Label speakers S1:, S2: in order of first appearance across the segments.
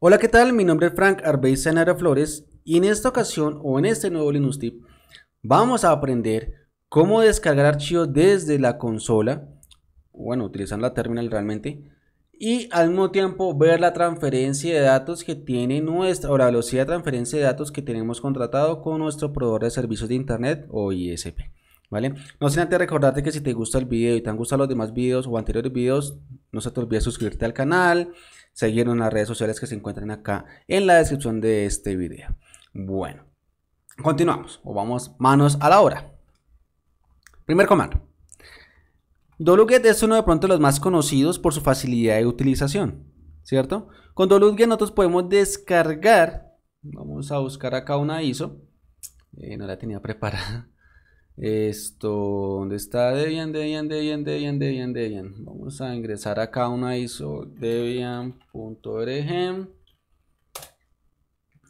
S1: Hola, ¿qué tal? Mi nombre es Frank Arbey Senara Flores y en esta ocasión o en este nuevo Linux Tip vamos a aprender cómo descargar archivos desde la consola, bueno, utilizando la terminal realmente, y al mismo tiempo ver la transferencia de datos que tiene nuestra, o la velocidad de transferencia de datos que tenemos contratado con nuestro proveedor de servicios de Internet o ISP. ¿Vale? No sin antes recordarte que si te gusta el video y te han gustado los demás videos o anteriores videos, no se te olvide suscribirte al canal, seguirnos en las redes sociales que se encuentran acá en la descripción de este video. Bueno, continuamos o vamos manos a la hora Primer comando. WGET es uno de pronto los más conocidos por su facilidad de utilización, ¿cierto? Con WGET nosotros podemos descargar, vamos a buscar acá una ISO, eh, no la tenía preparada, esto, ¿dónde está Debian, Debian, Debian, Debian, Debian, Debian? Vamos a ingresar acá una ISO debian.org.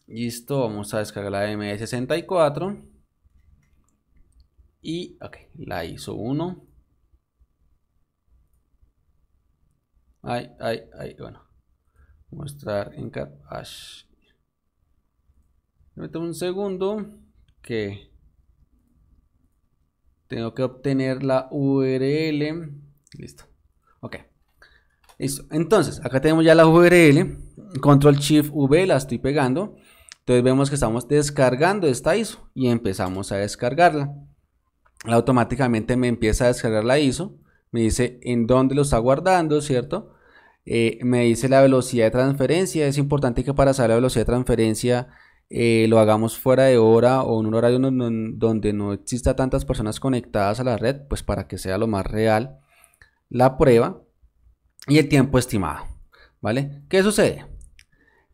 S1: Listo, vamos a descargar la M64. Y, ok, la ISO 1. Ay, ay, ay, bueno. Mostrar en Me meto un segundo que tengo que obtener la URL. Listo. Ok. Listo. Entonces, acá tenemos ya la URL. Control Shift V, la estoy pegando. Entonces vemos que estamos descargando esta ISO y empezamos a descargarla. Automáticamente me empieza a descargar la ISO. Me dice en dónde lo está guardando, ¿cierto? Eh, me dice la velocidad de transferencia. Es importante que para saber la velocidad de transferencia eh, lo hagamos fuera de hora o en un horario donde no exista tantas personas conectadas a la red, pues para que sea lo más real la prueba y el tiempo estimado. ¿Vale? ¿Qué sucede?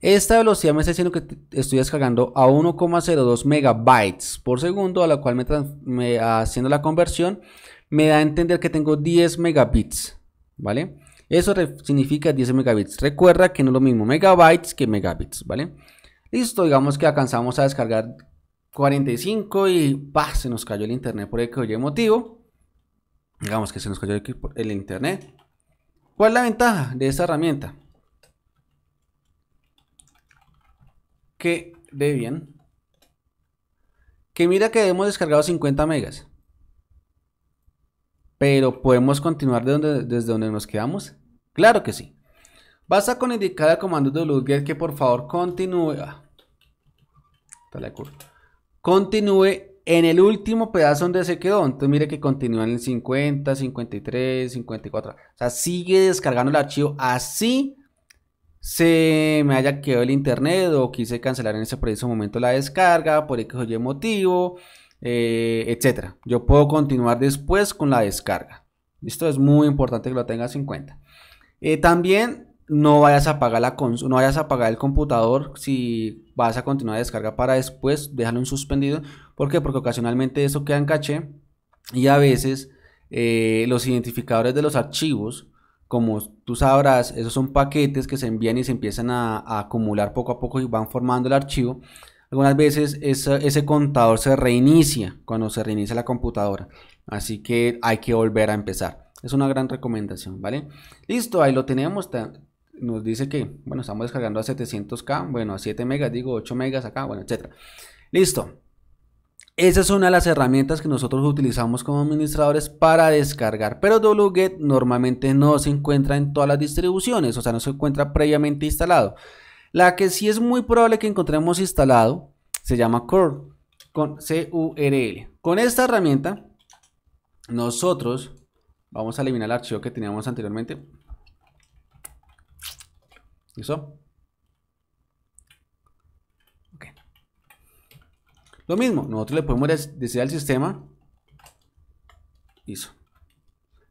S1: Esta velocidad me está diciendo que estoy descargando a 1,02 megabytes por segundo, a la cual me, haciendo la conversión me da a entender que tengo 10 megabits, ¿vale? Eso significa 10 megabits. Recuerda que no es lo mismo megabytes que megabits, ¿vale? Listo, digamos que alcanzamos a descargar 45 y se nos cayó el internet por el que oye motivo. Digamos que se nos cayó el, internet. ¿Cuál es la ventaja de esta herramienta? Que de bien. Que mira que hemos descargado 50 megas. Pero podemos continuar de desde donde nos quedamos. Claro que sí. Basta con indicar al comando de wget que por favor continúe. Ah, la Continúe en el último pedazo donde se quedó. Entonces mire que continúa en el 50, 53, 54. O sea, sigue descargando el archivo. Así se me haya quedado el internet o quise cancelar en ese preciso momento la descarga por X o Y motivo, eh, etc. Yo puedo continuar después con la descarga. Esto es muy importante que lo tengas en cuenta. Eh, también no vayas a apagar la no vayas a apagar el computador si vas a continuar la descarga para después déjalo en suspendido ¿por qué? porque ocasionalmente eso queda en caché y a veces eh, los identificadores de los archivos como tú sabrás esos son paquetes que se envían y se empiezan a, acumular poco a poco y van formando el archivo algunas veces ese, ese contador se reinicia cuando se reinicia la computadora así que hay que volver a empezar es una gran recomendación, ¿vale? Listo, ahí lo tenemos nos dice que, bueno, estamos descargando a 700K, bueno, a 7 megas, digo 8 megas acá, bueno, etcétera. Listo. Esa es una de las herramientas que nosotros utilizamos como administradores para descargar, pero WGET normalmente no se encuentra en todas las distribuciones, o sea, no se encuentra previamente instalado. La que sí es muy probable que encontremos instalado se llama curl con C-U-R-L. Con esta herramienta nosotros vamos a eliminar el archivo que teníamos anteriormente ¿Listo? Lo mismo, nosotros le podemos decir al sistema, listo,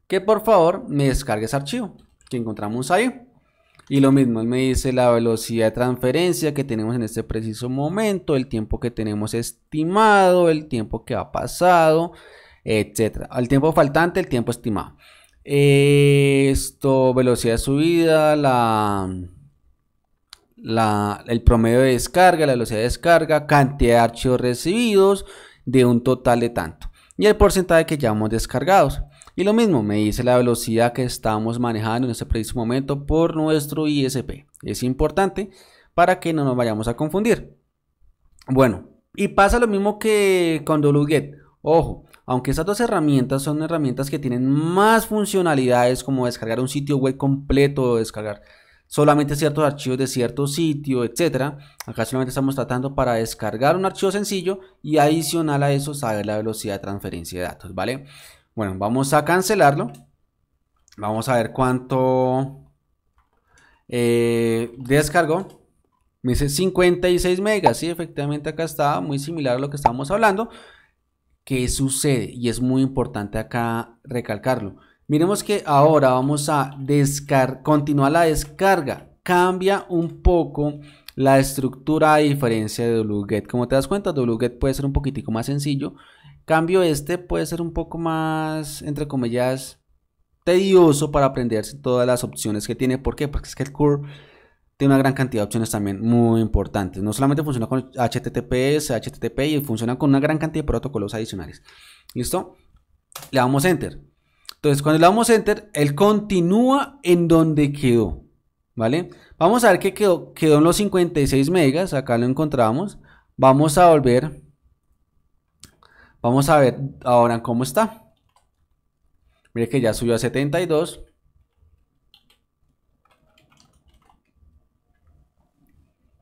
S1: que por favor me descargue ese archivo que encontramos ahí. Y lo mismo, él me dice la velocidad de transferencia que tenemos en este preciso momento, el tiempo que tenemos estimado, el tiempo que ha pasado, etcétera. El tiempo faltante, el tiempo estimado. Esto, velocidad de subida, la el promedio de descarga, la velocidad de descarga, cantidad de archivos recibidos de un total de tanto y el porcentaje que llevamos descargados. Y lo mismo me dice la velocidad que estamos manejando en este preciso momento por nuestro ISP. Es importante para que no nos vayamos a confundir. Bueno, y pasa lo mismo que con DoluGet. Ojo, aunque estas dos herramientas son herramientas que tienen más funcionalidades como descargar un sitio web completo o descargar solamente ciertos archivos de cierto sitio, etcétera. Acá solamente estamos tratando para descargar un archivo sencillo y adicional a eso saber la velocidad de transferencia de datos, ¿vale? Bueno, vamos a cancelarlo. Vamos a ver cuánto eh, descargó. Me dice 56 megas. Sí, efectivamente acá está muy similar a lo que estábamos hablando. ¿Qué sucede? Y es muy importante acá recalcarlo. Miremos que ahora vamos a continuar la descarga. Cambia un poco la estructura a diferencia de wget. Como te das cuenta, wget puede ser un poquitico más sencillo. Cambio este puede ser un poco más, entre comillas, tedioso para aprenderse todas las opciones que tiene. ¿Por qué? Porque es que el curve tiene una gran cantidad de opciones también muy importantes. No solamente funciona con HTTPS, HTTP y funciona con una gran cantidad de protocolos adicionales. ¿Listo? Le damos Enter. Entonces, cuando le damos enter, él continúa en donde quedó, ¿vale? Vamos a ver que quedó, quedó en los 56 megas, acá lo encontramos. Vamos a volver, vamos a ver ahora cómo está. Mire que ya subió a 72.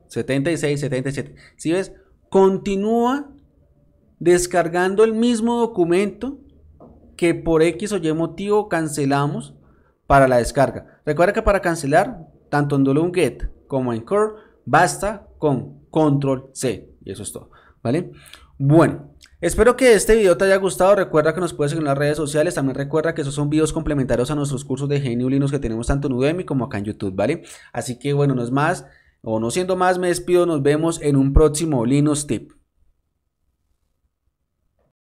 S1: ...76, 77... ...si ves? Continúa... ...descargando el mismo documento que por X o Y motivo cancelamos para la descarga. Recuerda que para cancelar, tanto en un get como en core, basta con control C. Y eso es todo, ¿vale? Bueno, espero que este video te haya gustado. Recuerda que nos puedes seguir en las redes sociales. También recuerda que esos son videos complementarios a nuestros cursos de Genio Linux que tenemos tanto en Udemy como acá en YouTube, ¿vale? Así que bueno, no es más, o no siendo más, me despido. Nos vemos en un próximo Linux Tip.